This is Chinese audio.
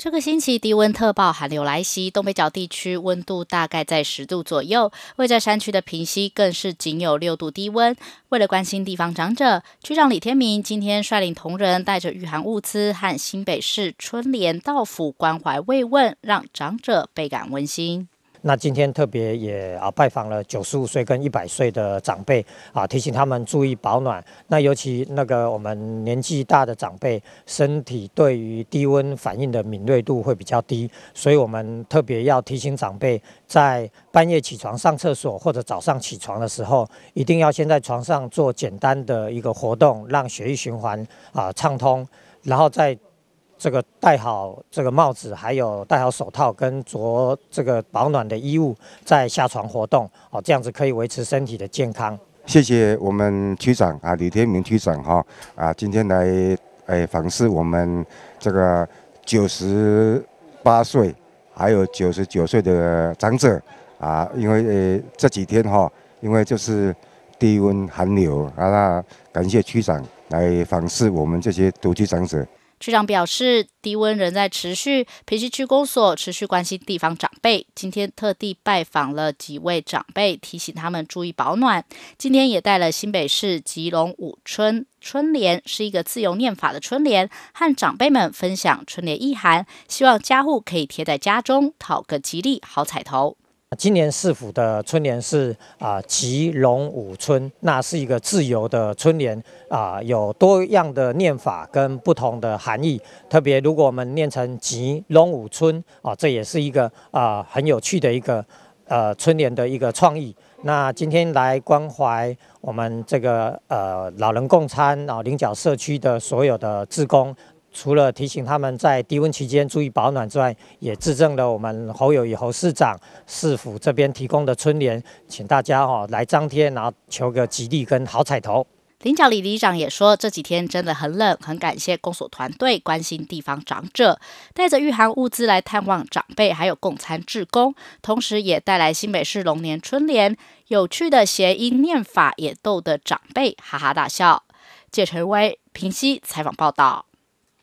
这个星期低温特报，寒流来袭，东北角地区温度大概在十度左右，位在山区的平西更是仅有六度低温。为了关心地方长者，区长李天明今天率领同仁带着御寒物资和新北市春联到府关怀慰问，让长者倍感温馨。那今天特别也啊拜访了九十五岁跟一百岁的长辈啊，提醒他们注意保暖。那尤其那个我们年纪大的长辈，身体对于低温反应的敏锐度会比较低，所以我们特别要提醒长辈，在半夜起床上厕所或者早上起床的时候，一定要先在床上做简单的一个活动，让血液循环啊畅通，然后再。这个戴好这个帽子，还有戴好手套，跟着这个保暖的衣物再下床活动哦，这样子可以维持身体的健康。谢谢我们区长啊，李天明区长哈啊，今天来诶访视我们这个九十八岁还有九十九岁的长者啊，因为这几天哈，因为就是低温寒流啊，那感谢区长来访视我们这些独居长者。局长表示，低温仍在持续，培西区公所持续关心地方长辈，今天特地拜访了几位长辈，提醒他们注意保暖。今天也带了新北市吉隆五村春联，是一个自由念法的春联，和长辈们分享春联意涵，希望家户可以贴在家中，讨个吉利好彩头。今年市府的春联是啊，吉龙五村，那是一个自由的春联啊，有多样的念法跟不同的含义。特别，如果我们念成吉龙五村啊，这也是一个啊很有趣的一个呃春联的一个创意。那今天来关怀我们这个呃老人共餐啊，菱角社区的所有的职工。除了提醒他们在低温期间注意保暖之外，也致赠了我们侯友与侯市长、市府这边提供的春联，请大家哦来张贴，然后求个吉利跟好彩头。林角里里长也说，这几天真的很冷，很感谢公所团队关心地方长者，带着御寒物资来探望长辈，还有共餐志工，同时也带来新北市龙年春联，有趣的谐音念法也逗得长辈哈哈大笑。谢晨威、平西采访报道。